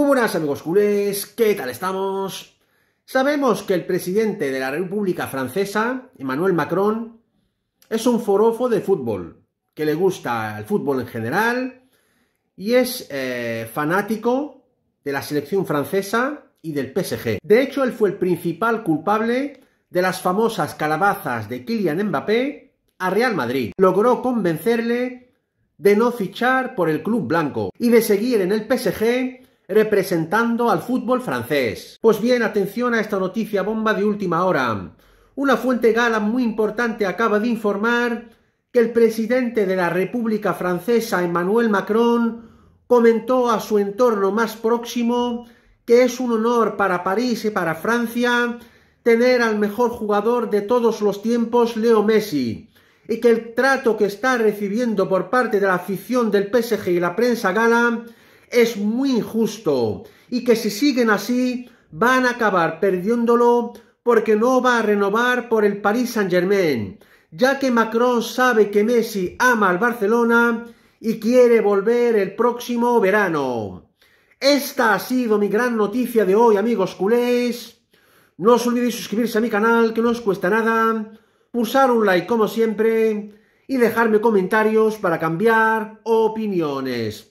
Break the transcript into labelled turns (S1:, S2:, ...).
S1: Muy buenas amigos culés, ¿qué tal estamos? Sabemos que el presidente de la República Francesa, Emmanuel Macron, es un forofo de fútbol, que le gusta el fútbol en general y es eh, fanático de la selección francesa y del PSG. De hecho, él fue el principal culpable de las famosas calabazas de Kylian Mbappé a Real Madrid. Logró convencerle de no fichar por el club blanco y de seguir en el PSG representando al fútbol francés. Pues bien, atención a esta noticia bomba de última hora. Una fuente gala muy importante acaba de informar que el presidente de la República Francesa, Emmanuel Macron, comentó a su entorno más próximo que es un honor para París y para Francia tener al mejor jugador de todos los tiempos, Leo Messi, y que el trato que está recibiendo por parte de la afición del PSG y la prensa gala es muy injusto y que si siguen así van a acabar perdiéndolo porque no va a renovar por el Paris Saint-Germain, ya que Macron sabe que Messi ama al Barcelona y quiere volver el próximo verano. Esta ha sido mi gran noticia de hoy, amigos culés. No os olvidéis suscribirse a mi canal, que no os cuesta nada, pulsar un like como siempre y dejarme comentarios para cambiar opiniones.